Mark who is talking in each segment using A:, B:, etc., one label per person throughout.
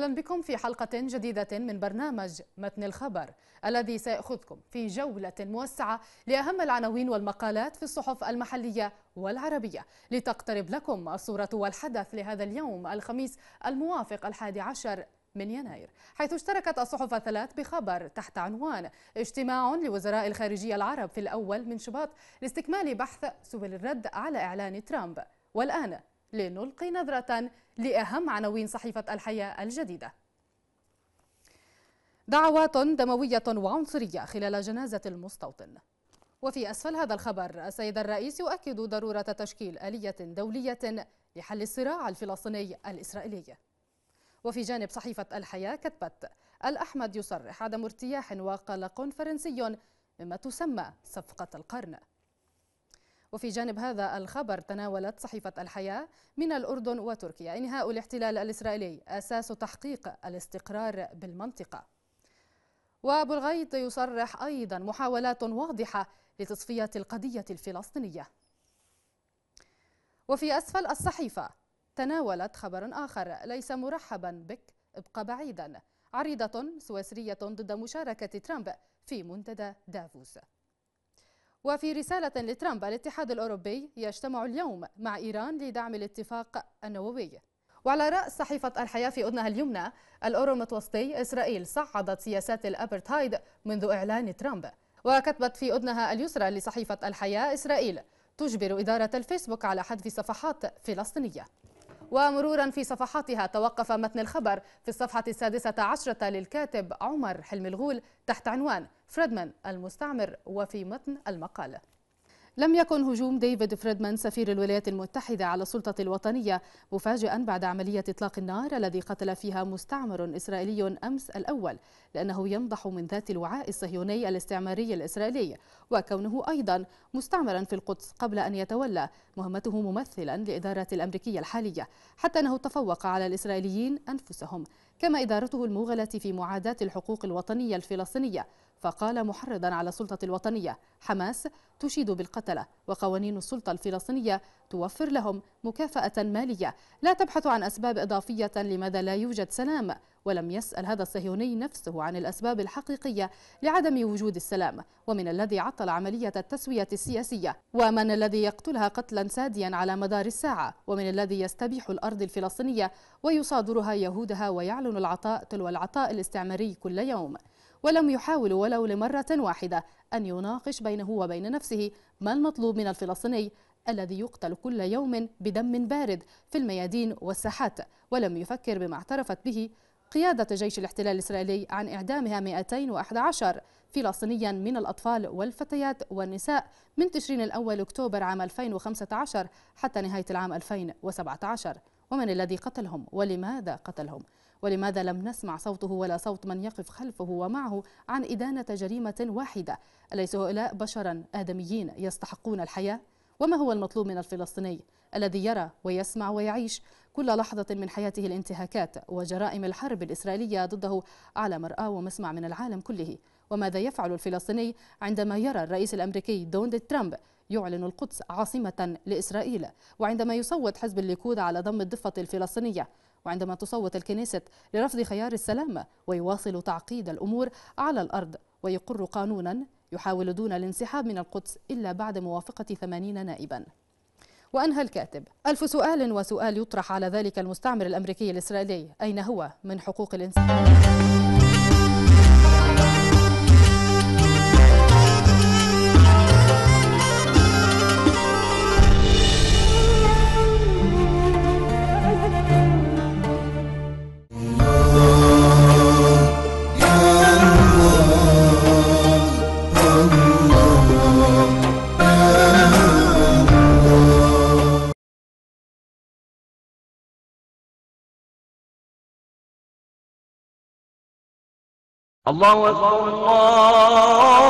A: أهلا بكم في حلقة جديدة من برنامج متن الخبر الذي سيأخذكم في جولة موسعة لأهم العناوين والمقالات في الصحف المحلية والعربية لتقترب لكم الصورة والحدث لهذا اليوم الخميس الموافق الحادي عشر من يناير حيث اشتركت الصحف الثلاث بخبر تحت عنوان اجتماع لوزراء الخارجية العرب في الأول من شباط لاستكمال بحث سبل الرد على إعلان ترامب والآن لنلقي نظرة لأهم عناوين صحيفة الحياة الجديدة دعوات دموية وعنصرية خلال جنازة المستوطن وفي أسفل هذا الخبر السيد الرئيس يؤكد ضرورة تشكيل آلية دولية لحل الصراع الفلسطيني الإسرائيلي وفي جانب صحيفة الحياة كتبت الأحمد يصرح عدم ارتياح وقلق فرنسي مما تسمى صفقة القرن وفي جانب هذا الخبر تناولت صحيفة الحياة من الأردن وتركيا إنهاء الاحتلال الإسرائيلي أساس تحقيق الاستقرار بالمنطقة وأبو الغيط يصرح أيضا محاولات واضحة لتصفية القضية الفلسطينية وفي أسفل الصحيفة تناولت خبر آخر ليس مرحبا بك ابقى بعيدا عريضة سويسرية ضد مشاركة ترامب في منتدى دافوس وفي رسالة لترامب الاتحاد الأوروبي يجتمع اليوم مع إيران لدعم الاتفاق النووي وعلى رأس صحيفة الحياة في أذنها اليمنى الأورو المتوسطي إسرائيل صعدت سياسات الأبرتهايد منذ إعلان ترامب وكتبت في أذنها اليسرى لصحيفة الحياة إسرائيل تجبر إدارة الفيسبوك على حذف صفحات فلسطينية ومرورا في صفحاتها توقف متن الخبر في الصفحة السادسة عشرة للكاتب عمر حلم الغول تحت عنوان فريدمان المستعمر وفي متن المقالة لم يكن هجوم ديفيد فريدمان سفير الولايات المتحدة على السلطة الوطنية مفاجئا بعد عملية إطلاق النار الذي قتل فيها مستعمر إسرائيلي أمس الأول لأنه ينضح من ذات الوعاء الصهيوني الاستعماري الإسرائيلي وكونه أيضا مستعمرا في القدس قبل أن يتولى مهمته ممثلا لإدارة الأمريكية الحالية حتى أنه تفوق على الإسرائيليين أنفسهم كما إدارته الموغلة في معاداة الحقوق الوطنية الفلسطينية فقال محرضا على السلطة الوطنية حماس تشيد بالقتلة وقوانين السلطة الفلسطينية توفر لهم مكافأة مالية لا تبحث عن أسباب إضافية لماذا لا يوجد سلام ولم يسأل هذا الصهيوني نفسه عن الأسباب الحقيقية لعدم وجود السلام ومن الذي عطل عملية التسوية السياسية ومن الذي يقتلها قتلا ساديا على مدار الساعة ومن الذي يستبيح الأرض الفلسطينية ويصادرها يهودها ويعلن العطاء تلو العطاء الاستعماري كل يوم ولم يحاول ولو لمرة واحدة أن يناقش بينه وبين نفسه ما المطلوب من الفلسطيني الذي يقتل كل يوم بدم بارد في الميادين والساحات ولم يفكر بما اعترفت به قيادة جيش الاحتلال الإسرائيلي عن إعدامها 211 فلسطينيا من الأطفال والفتيات والنساء من تشرين الأول أكتوبر عام 2015 حتى نهاية العام 2017 ومن الذي قتلهم ولماذا قتلهم ولماذا لم نسمع صوته ولا صوت من يقف خلفه ومعه عن إدانة جريمة واحدة أليس هؤلاء بشرا آدميين يستحقون الحياة؟ وما هو المطلوب من الفلسطيني الذي يرى ويسمع ويعيش كل لحظة من حياته الانتهاكات وجرائم الحرب الإسرائيلية ضده على مرآة ومسمع من العالم كله وماذا يفعل الفلسطيني عندما يرى الرئيس الأمريكي دونالد ترامب يعلن القدس عاصمة لإسرائيل وعندما يصوت حزب الليكود على ضم الضفة الفلسطينية وعندما تصوت الكنيست لرفض خيار السلام ويواصل تعقيد الأمور على الأرض ويقر قانونا يحاول دون الانسحاب من القدس إلا بعد موافقة ثمانين نائبا وأنهى الكاتب ألف سؤال وسؤال يطرح على ذلك المستعمر الأمريكي الإسرائيلي أين هو من حقوق الإنسان؟
B: الله أکبر الله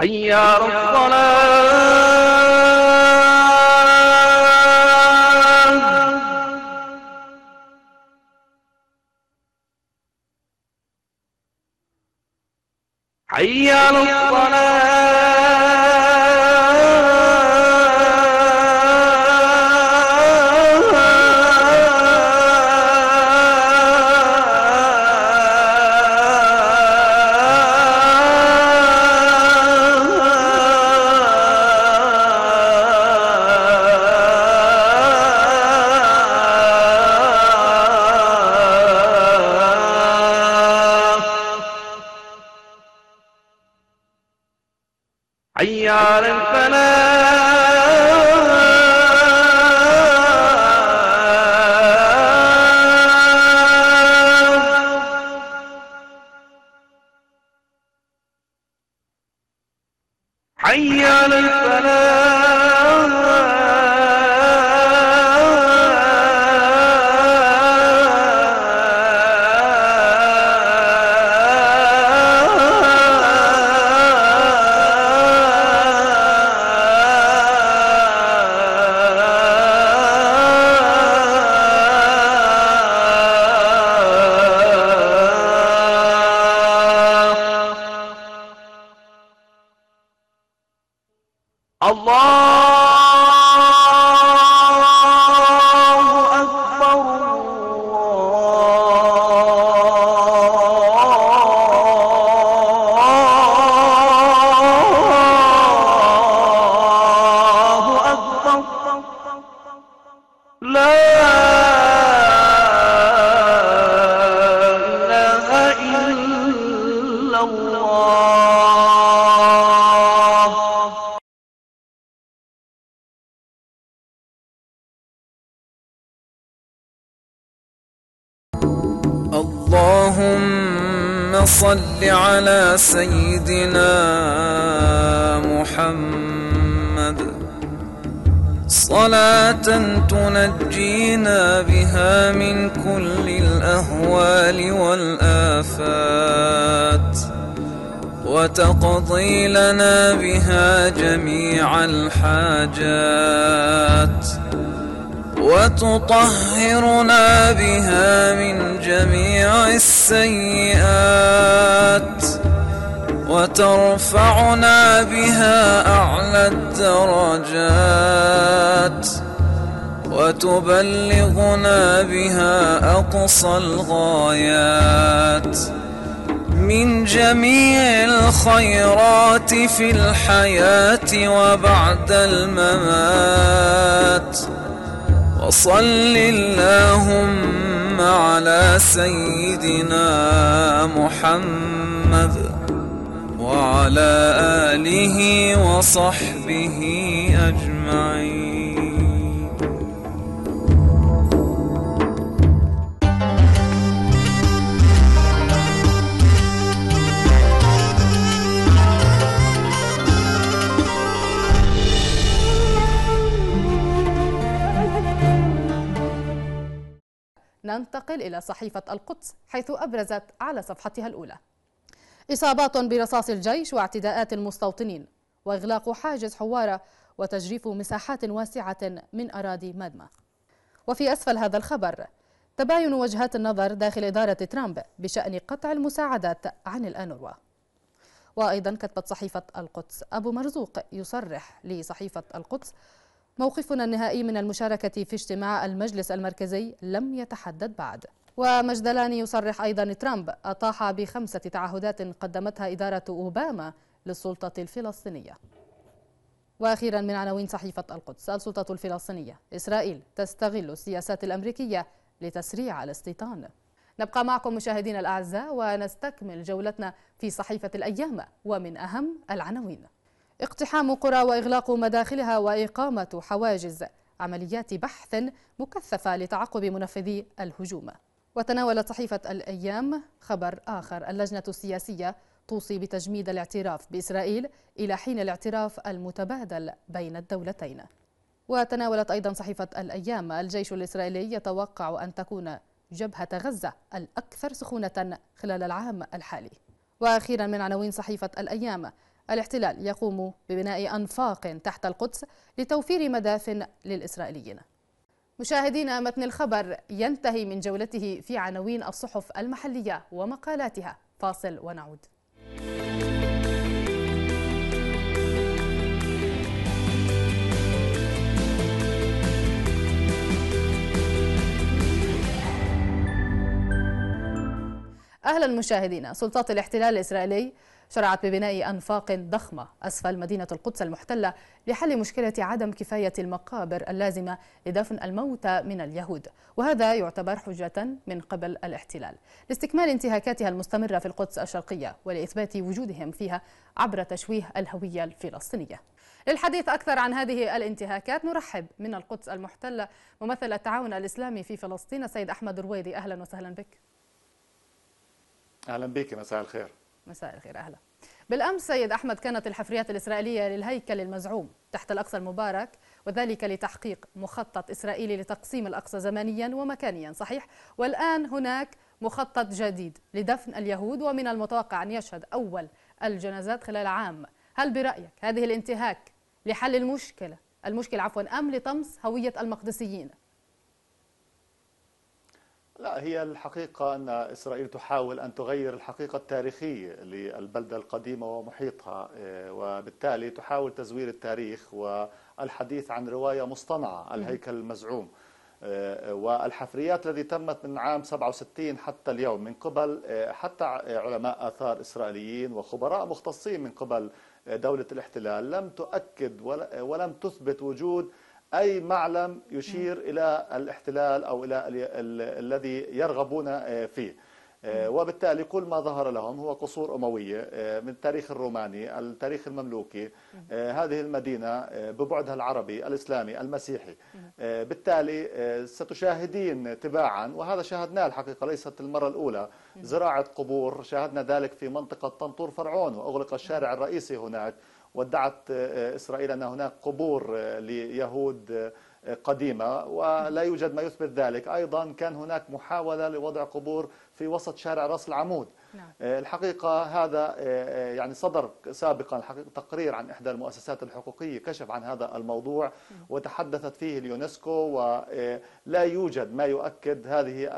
C: عيار
B: الصلاة عيار الصلاة وتقضي لنا بها جميع الحاجات وتطهرنا بها من جميع السيئات وترفعنا بها أعلى الدرجات وتبلغنا بها أقصى الغايات من جميع الخيرات في الحياة وبعد الممات وصل اللهم على سيدنا محمد وعلى آله وصحبه أجمعين
A: ننتقل إلى صحيفة القدس حيث أبرزت على صفحتها الأولى إصابات برصاص الجيش واعتداءات المستوطنين وإغلاق حاجز حوارة وتجريف مساحات واسعة من أراضي مادما وفي أسفل هذا الخبر تباين وجهات النظر داخل إدارة ترامب بشأن قطع المساعدات عن الأنوروا وأيضا كتبت صحيفة القدس أبو مرزوق يصرح لصحيفة القدس موقفنا النهائي من المشاركة في اجتماع المجلس المركزي لم يتحدد بعد ومجدلاني يصرح أيضا ترامب أطاح بخمسة تعهدات قدمتها إدارة أوباما للسلطة الفلسطينية واخيرا من عناوين صحيفه القدس السلطه الفلسطينيه اسرائيل تستغل السياسات الامريكيه لتسريع الاستيطان نبقى معكم مشاهدينا الاعزاء ونستكمل جولتنا في صحيفه الايام ومن اهم العناوين اقتحام قرى وإغلاق مداخلها وإقامة حواجز عمليات بحث مكثفة لتعقب منفذي الهجوم وتناولت صحيفة الأيام خبر آخر اللجنة السياسية توصي بتجميد الاعتراف بإسرائيل إلى حين الاعتراف المتبادل بين الدولتين وتناولت أيضا صحيفة الأيام الجيش الإسرائيلي يتوقع أن تكون جبهة غزة الأكثر سخونة خلال العام الحالي وأخيرا من عناوين صحيفة الأيام الاحتلال يقوم ببناء أنفاق تحت القدس لتوفير مدافن للإسرائيليين مشاهدينا متن الخبر ينتهي من جولته في عناوين الصحف المحلية ومقالاتها فاصل ونعود اهلا مشاهدينا سلطات الاحتلال الاسرائيلي شرعت ببناء أنفاق ضخمة أسفل مدينة القدس المحتلة لحل مشكلة عدم كفاية المقابر اللازمة لدفن الموتى من اليهود وهذا يعتبر حجة من قبل الاحتلال لاستكمال انتهاكاتها المستمرة في القدس الشرقية ولإثبات وجودهم فيها عبر تشويه الهوية الفلسطينية للحديث أكثر عن هذه الانتهاكات نرحب من القدس المحتلة ممثل التعاون الإسلامي في فلسطين سيد أحمد رويدي أهلا وسهلا بك
D: أهلا بك مساء الخير
A: مساء الخير أهلا بالأمس سيد أحمد كانت الحفريات الإسرائيلية للهيكل المزعوم تحت الأقصى المبارك وذلك لتحقيق مخطط إسرائيلي لتقسيم الأقصى زمنيا ومكانيا صحيح والآن هناك مخطط جديد لدفن اليهود ومن المتوقع أن يشهد أول الجنازات خلال عام هل برأيك هذه الانتهاك لحل المشكلة المشكلة عفوا أم لطمس هوية المقدسيين
D: لا هي الحقيقة أن إسرائيل تحاول أن تغير الحقيقة التاريخية للبلدة القديمة ومحيطها آه، وبالتالي تحاول تزوير التاريخ والحديث عن رواية مصطنعة الهيكل المزعوم آه، والحفريات التي تمت من عام 67 حتى اليوم من قبل آه، حتى علماء آثار إسرائيليين وخبراء مختصين من قبل دولة الاحتلال لم تؤكد ولم تثبت وجود أي معلم يشير إلى الاحتلال أو إلى الذي يرغبون آه، فيه آه، وبالتالي كل ما ظهر لهم هو قصور أموية آه، من التاريخ الروماني التاريخ المملوكي هذه المدينة ببعدها العربي الإسلامي المسيحي بالتالي ستشاهدين تباعا وهذا شاهدناه الحقيقة ليست المرة الأولى زراعة قبور شاهدنا ذلك في منطقة طنطور فرعون وأغلق الشارع الرئيسي هناك وادعت آه، آه، إسرائيل أن هناك قبور آه، ليهود قديمة ولا يوجد ما يثبت ذلك أيضا كان هناك محاولة لوضع قبور في وسط شارع رأس العمود نعم. آه، الحقيقة هذا آه، آه، يعني صدر سابقا تقرير عن إحدى المؤسسات الحقوقية كشف عن هذا الموضوع وتحدثت فيه اليونسكو ولا يوجد ما يؤكد هذه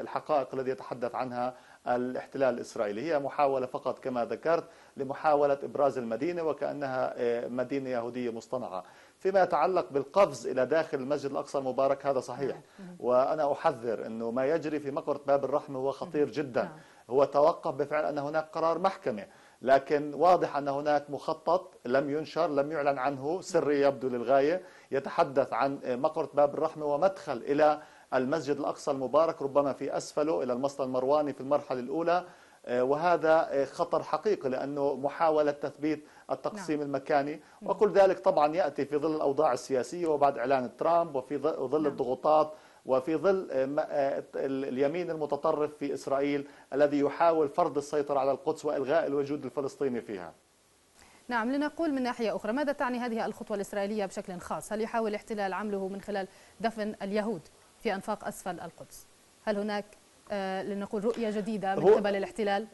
D: الحقائق الذي يتحدث عنها الاحتلال الإسرائيلي هي محاولة فقط كما ذكرت لمحاولة إبراز المدينة وكأنها مدينة يهودية مصطنعة فيما يتعلق بالقفز إلى داخل المسجد الأقصى المبارك هذا صحيح نعم. نعم. وأنا أحذر أنه ما يجري في مقبرة باب الرحمة هو خطير نعم. جدا هو توقف بفعل أن هناك قرار محكمة لكن واضح أن هناك مخطط لم ينشر لم يعلن عنه سري يبدو للغاية يتحدث عن مقرة باب الرحمة ومدخل إلى المسجد الأقصى المبارك ربما في أسفله إلى المصل المرواني في المرحلة الأولى آه، وهذا آه، خطر حقيقي لأنه محاولة تثبيت التقسيم نعم. المكاني وكل ذلك طبعا يأتي في ظل الأوضاع السياسية وبعد إعلان ترامب وفي ظل نعم. الضغوطات وفي ظل آه، آه، اليمين المتطرف في إسرائيل الذي يحاول فرض السيطرة على القدس وإلغاء الوجود الفلسطيني فيها
A: نعم لنقول من ناحية أخرى ماذا تعني هذه الخطوة الإسرائيلية بشكل خاص هل يحاول الاحتلال عمله من خلال دفن اليهود في أنفاق أسفل القدس هل هناك آه، لنقول رؤية جديدة من قبل الاحتلال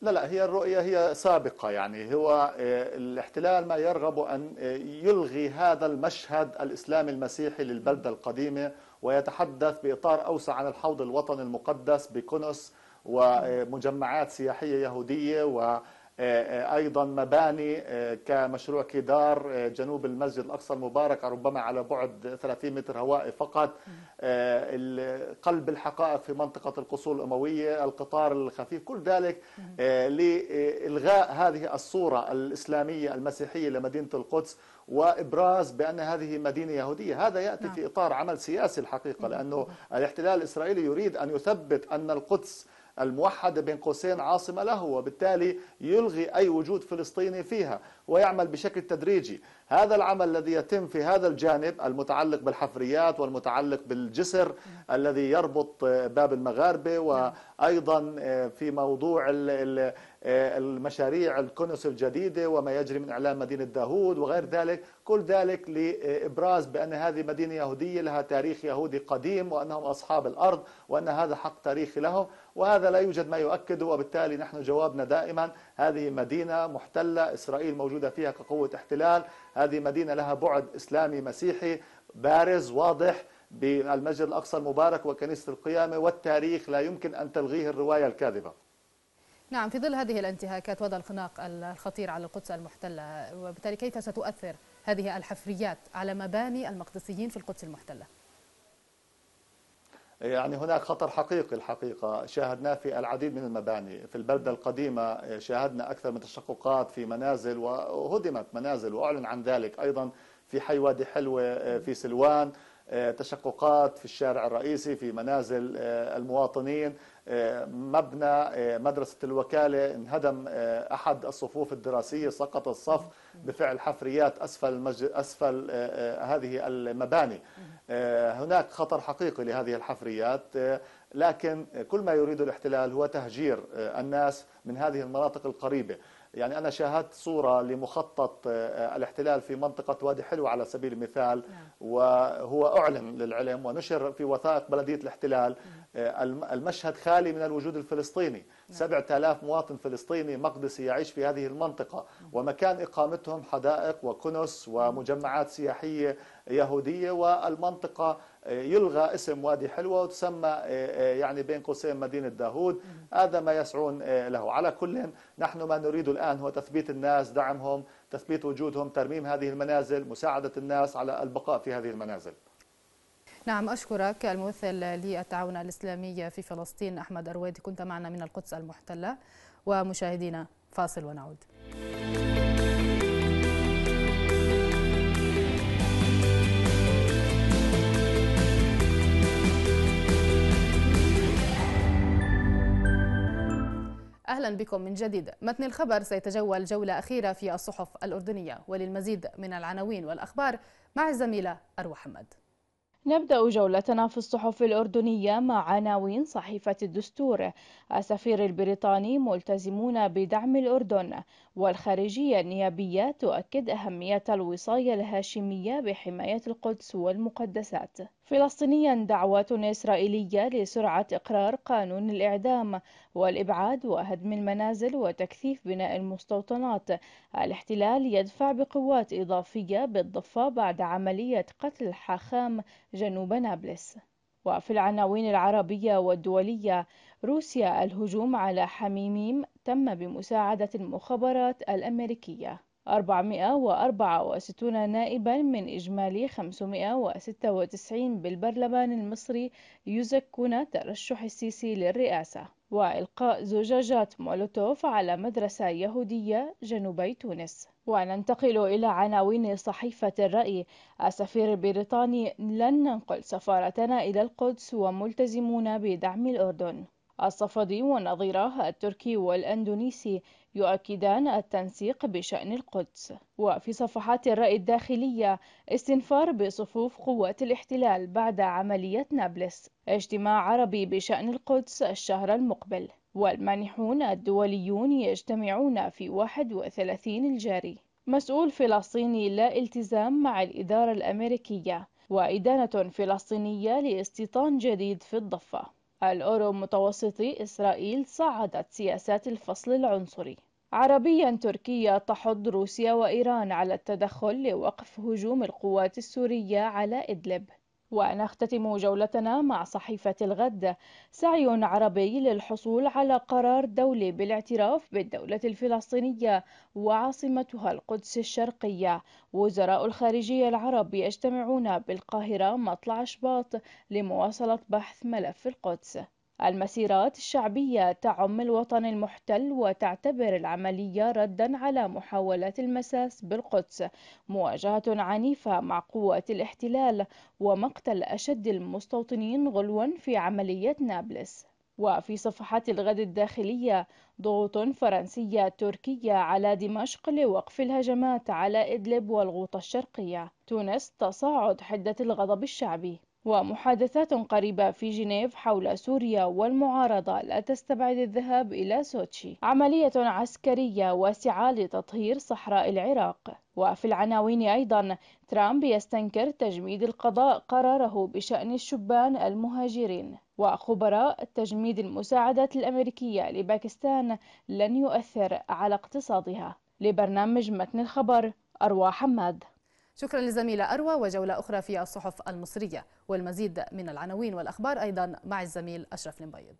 D: لا لا هي الرؤية هي سابقة يعني هو آه، الاحتلال ما يرغب أن آه، يلغي هذا المشهد الإسلامي المسيحي للبلدة القديمة ويتحدث بإطار أوسع عن الحوض الوطني المقدس بكونس ومجمعات سياحية يهودية آه، آه، ايضا مباني آه، كمشروع كدار جنوب المسجد الاقصى المبارك ربما على بعد 30 متر هوائي فقط قلب الحقائق في منطقه القصور الامويه القطار الخفيف كل ذلك لالغاء هذه الصوره الاسلاميه المسيحيه لمدينه القدس وابراز بان هذه مدينه يهوديه، هذا ياتي نعم. في اطار عمل سياسي الحقيقه لانه الاحتلال الاسرائيلي يريد ان يثبت ان القدس الموحدة بين قوسين عاصمة له وبالتالي يلغي أي وجود فلسطيني فيها ويعمل بشكل تدريجي هذا العمل الذي يتم في هذا الجانب المتعلق بالحفريات والمتعلق بالجسر الذي يربط آه، باب المغاربة نعم. وأيضا آه، في موضوع آه، المشاريع الكنس الجديدة وما يجري من إعلام مدينة داهود وغير ذلك كل ذلك لإبراز بأن هذه مدينة يهودية لها تاريخ يهودي قديم وأنهم أصحاب الأرض وأن هذا حق تاريخي لهم وهذا لا يوجد ما يؤكده وبالتالي نحن جوابنا دائما هذه مدينة محتلة إسرائيل موجودة فيها كقوة احتلال هذه مدينة لها بعد إسلامي مسيحي بارز واضح بالمسجد الأقصى المبارك وكنيسة القيامة والتاريخ لا يمكن أن تلغيه الرواية الكاذبة
A: نعم في ظل هذه الانتهاكات وضع الخناق الخطير على القدس المحتلة وبالتالي كيف ستؤثر هذه الحفريات على مباني المقدسيين في القدس المحتلة؟
D: يعني هناك خطر حقيقي الحقيقة شاهدناه في العديد من المباني في البلدة القديمة شاهدنا أكثر من تشققات في منازل وهدمت منازل وأعلن عن ذلك أيضا في حي وادي حلوة آه، في سلوان آه، تشققات في الشارع الرئيسي في منازل آه، المواطنين آه، مبنى آه، مدرسة الوكالة انهدم آه، أحد الصفوف الدراسية سقط الصف بفعل حفريات أسفل, مج... أسفل هذه المباني هناك خطر حقيقي لهذه الحفريات لكن كل ما يريد الاحتلال هو تهجير الناس من هذه المناطق القريبة يعني أنا شاهدت صورة لمخطط آه، آه، الاحتلال في منطقة وادي حلو على سبيل المثال نعم. وهو أعلن للعلم ونشر في وثائق بلدية الاحتلال نعم. آه، المشهد خالي من الوجود الفلسطيني 7000 نعم. مواطن فلسطيني مقدسي يعيش في هذه المنطقة ومكان إقامتهم حدائق وكنس ومجمعات سياحية يهودية والمنطقة يلغى اسم وادي حلوة وتسمى آه، آه، يعني بين قوسين مدينة داهود هذا ما يسعون آه، له على كل نحن ما نريد الآن هو تثبيت الناس دعمهم تثبيت وجودهم ترميم هذه المنازل مساعدة الناس على البقاء في هذه المنازل
A: نعم أشكرك الممثل للتعاون الإسلامي في فلسطين أحمد أروادي كنت معنا من القدس المحتلة ومشاهدينا فاصل ونعود أهلا بكم من جديد متن الخبر سيتجول جولة أخيرة في الصحف الأردنية وللمزيد من العناوين والأخبار
E: مع الزميلة أروى حمد نبدأ جولتنا في الصحف الأردنية مع عناوين صحيفة الدستور السفير البريطاني ملتزمون بدعم الأردن والخارجية النيابية تؤكد أهمية الوصاية الهاشمية بحماية القدس والمقدسات فلسطينيا دعوة إسرائيلية لسرعة إقرار قانون الإعدام والإبعاد وهدم المنازل وتكثيف بناء المستوطنات الاحتلال يدفع بقوات إضافية بالضفة بعد عملية قتل حاخام جنوب نابلس وفي العناوين العربية والدولية روسيا الهجوم على حميميم تم بمساعدة المخابرات الأمريكية 464 نائباً من إجمالي 596 بالبرلمان المصري يزكون ترشح السيسي للرئاسة وإلقاء زجاجات مولوتوف على مدرسة يهودية جنوبي تونس وننتقل إلى عناوين صحيفة الرأي السفير البريطاني لن ننقل سفارتنا إلى القدس وملتزمون بدعم الأردن الصفدي ونظيره التركي والأندونيسي يؤكدان التنسيق بشأن القدس وفي صفحات الرأي الداخلية استنفار بصفوف قوات الاحتلال بعد عملية نابلس اجتماع عربي بشأن القدس الشهر المقبل والمانحون الدوليون يجتمعون في 31 الجاري مسؤول فلسطيني لا التزام مع الإدارة الأمريكية وإدانة فلسطينية لاستيطان جديد في الضفة الأورو متوسطي إسرائيل صعدت سياسات الفصل العنصري عربيا تركيا تحض روسيا وإيران على التدخل لوقف هجوم القوات السورية على إدلب ونختتم جولتنا مع صحيفة الغد سعي عربي للحصول على قرار دولي بالاعتراف بالدولة الفلسطينية وعاصمتها القدس الشرقية وزراء الخارجية العرب يجتمعون بالقاهرة مطلع شباط لمواصلة بحث ملف القدس المسيرات الشعبية تعم الوطن المحتل وتعتبر العملية ردًا على محاولات المساس بالقدس مواجهة عنيفة مع قوات الاحتلال ومقتل أشد المستوطنين غلوا في عملية نابلس وفي صفحات الغد الداخلية ضغوط فرنسية تركية على دمشق لوقف الهجمات على إدلب والغوطة الشرقية تونس تصاعد حدة الغضب الشعبي ومحادثات قريبة في جنيف حول سوريا والمعارضة لا تستبعد الذهاب إلى سوتشي عملية عسكرية واسعة لتطهير صحراء العراق وفي العناوين أيضا ترامب يستنكر تجميد القضاء قراره بشأن الشبان المهاجرين وخبراء تجميد المساعدات الأمريكية لباكستان لن يؤثر على اقتصادها لبرنامج متن الخبر أروى حماد شكرا للزميلة
A: أروى وجولة أخرى في الصحف المصرية والمزيد من العناوين والأخبار أيضا مع الزميل أشرف المبيض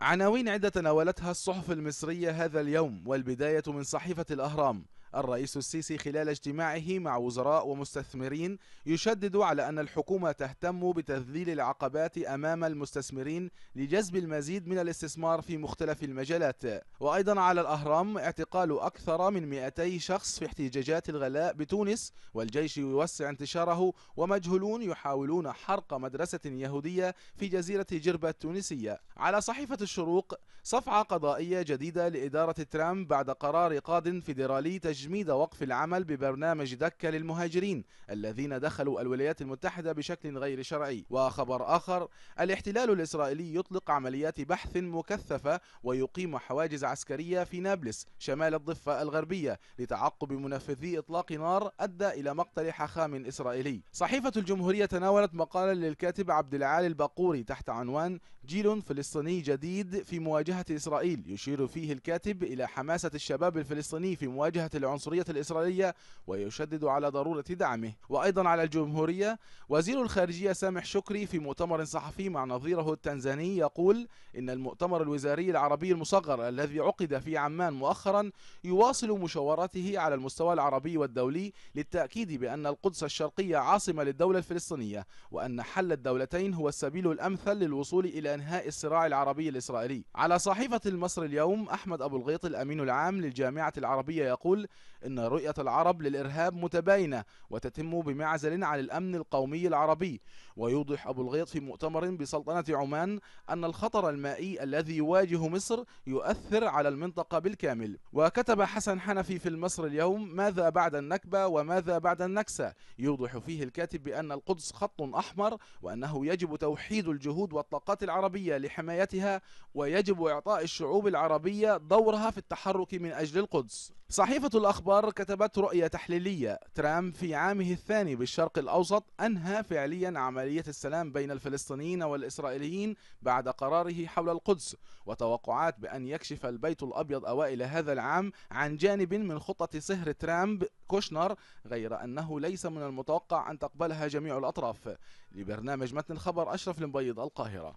C: عناوين عدة تناولتها الصحف المصرية هذا اليوم والبداية من صحيفة الأهرام الرئيس السيسي خلال اجتماعه مع وزراء ومستثمرين يشدد على أن الحكومة تهتم بتذليل العقبات أمام المستثمرين لجذب المزيد من الاستثمار في مختلف المجالات وأيضا على الأهرام اعتقال أكثر من 200 شخص في احتجاجات الغلاء بتونس والجيش يوسع انتشاره ومجهولون يحاولون حرق مدرسة يهودية في جزيرة جربة التونسية على صحيفة الشروق صفعة قضائية جديدة لإدارة ترامب بعد قرار قاض فيدرالي تجربة تجميد وقف العمل ببرنامج دكة للمهاجرين الذين دخلوا الولايات المتحدة بشكل غير شرعي وخبر آخر الاحتلال الإسرائيلي يطلق عمليات بحث مكثفة ويقيم حواجز عسكرية في نابلس شمال الضفة الغربية لتعقب منفذي إطلاق نار أدى إلى مقتل حخام إسرائيلي صحيفة الجمهورية تناولت مقالا للكاتب عبد العالي البقوري تحت عنوان جيل فلسطيني جديد في مواجهة إسرائيل يشير فيه الكاتب إلى حماسة الشباب الفلسطيني في مواجهة العنوان العنصرية الإسرائيلية ويشدد على ضرورة دعمه وأيضا على الجمهورية وزير الخارجية سامح شكري في مؤتمر صحفي مع نظيره التنزاني يقول إن المؤتمر الوزاري العربي المصغر الذي عقد في عمان مؤخرا يواصل مشاورته على المستوى العربي والدولي للتأكيد بأن القدس الشرقية عاصمة للدولة الفلسطينية وأن حل الدولتين هو السبيل الأمثل للوصول إلى إنهاء الصراع العربي الإسرائيلي على صحيفة المصري اليوم أحمد أبو الغيط الأمين العام للجامعة العربية يقول إن رؤية العرب للإرهاب متباينة وتتم بمعزل عن الأمن القومي العربي ويوضح أبو الغيط في مؤتمر بسلطنة عمان أن الخطر المائي الذي يواجه مصر يؤثر على المنطقة بالكامل وكتب حسن حنفي في المصر اليوم ماذا بعد النكبة وماذا بعد النكسة يوضح فيه الكاتب بأن القدس خط أحمر وأنه يجب توحيد الجهود والطاقات العربية لحمايتها ويجب إعطاء الشعوب العربية دورها في التحرك من أجل القدس صحيفة الأخبار كتبت رؤية تحليلية ترامب في عامه الثاني بالشرق الأوسط أنهى فعليا عملية السلام بين الفلسطينيين والإسرائيليين بعد قراره حول القدس وتوقعات بأن يكشف البيت الأبيض أوائل هذا العام عن جانب من خطة صهر ترامب كوشنر غير أنه ليس من المتوقع أن تقبلها جميع الأطراف لبرنامج متن الخبر أشرف لمبيض القاهرة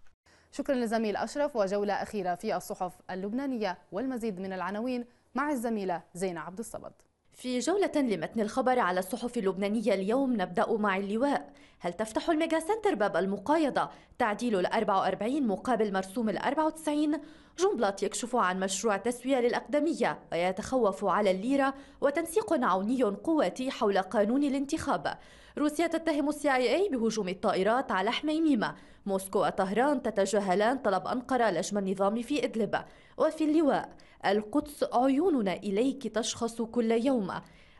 C: شكرا
A: لزميل أشرف وجولة أخيرة في الصحف اللبنانية والمزيد من العناوين مع الزميلة
F: زينة عبد الصمد في جولة لمتن الخبر على الصحف اللبنانية اليوم نبدأ مع اللواء هل تفتح الميجا سنتر باب المقايضة تعديل ال 44 مقابل مرسوم ال 94 جنبلاط يكشف عن مشروع تسوية للأقدمية ويتخوف على الليرة وتنسيق عوني قواتي حول قانون الانتخاب روسيا تتهم السي اي اي بهجوم الطائرات على حميميمة موسكو وطهران تتجاهلان طلب أنقرة لجم النظام في إدلب وفي اللواء القدس عيوننا إليك تشخص كل يوم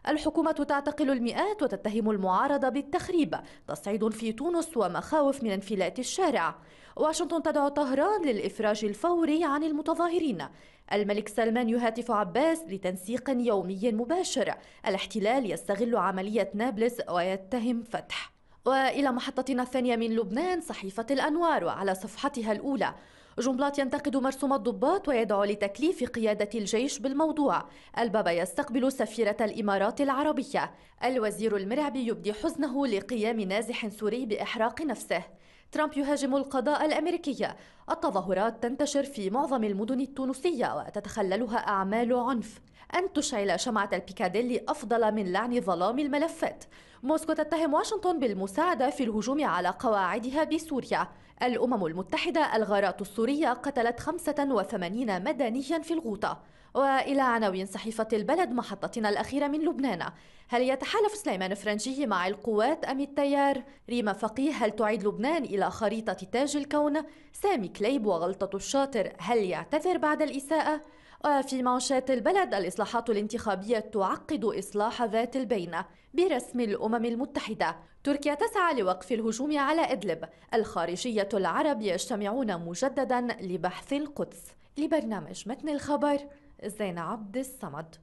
F: الحكومة تعتقل المئات وتتهم المعارضة بالتخريب تصعيد في تونس ومخاوف من انفلات الشارع واشنطن تدعو طهران للإفراج الفوري عن المتظاهرين الملك سلمان يهاتف عباس لتنسيق يومي مباشر الاحتلال يستغل عملية نابلس ويتهم فتح وإلى محطتنا الثانية من لبنان صحيفة الأنوار وعلى صفحتها الأولى جنبلاط ينتقد مرسوم الضباط ويدعو لتكليف قيادة الجيش بالموضوع البابا يستقبل سفيرة الإمارات العربية الوزير المرعبي يبدي حزنه لقيام نازح سوري بإحراق نفسه ترامب يهاجم القضاء الأمريكي التظاهرات تنتشر في معظم المدن التونسية وتتخللها أعمال عنف أن تشعل شمعة البيكاديلي أفضل من لعن ظلام الملفات موسكو تتهم واشنطن بالمساعدة في الهجوم على قواعدها بسوريا الأمم المتحدة الغارات السورية قتلت 85 مدنيا في الغوطة وإلى عناوين صحيفة البلد محطتنا الأخيرة من لبنان هل يتحالف سليمان فرنجي مع القوات أم التيار؟ ريما فقيه هل تعيد لبنان إلى خريطة تاج الكون؟ سامي كليب وغلطة الشاطر هل يعتذر بعد الإساءة؟ وفي منشات البلد الإصلاحات الانتخابية تعقد إصلاح ذات البينة برسم الأمم المتحدة تركيا تسعى لوقف الهجوم على إدلب الخارجية العرب يجتمعون مجددا لبحث القدس لبرنامج متن الخبر زينة عبد الصمد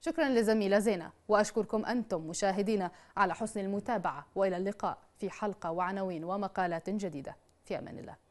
A: شكرا لزميلة زينة وأشكركم أنتم مشاهدينا على حسن المتابعة وإلى اللقاء في حلقة وعناوين ومقالات جديدة في أمان الله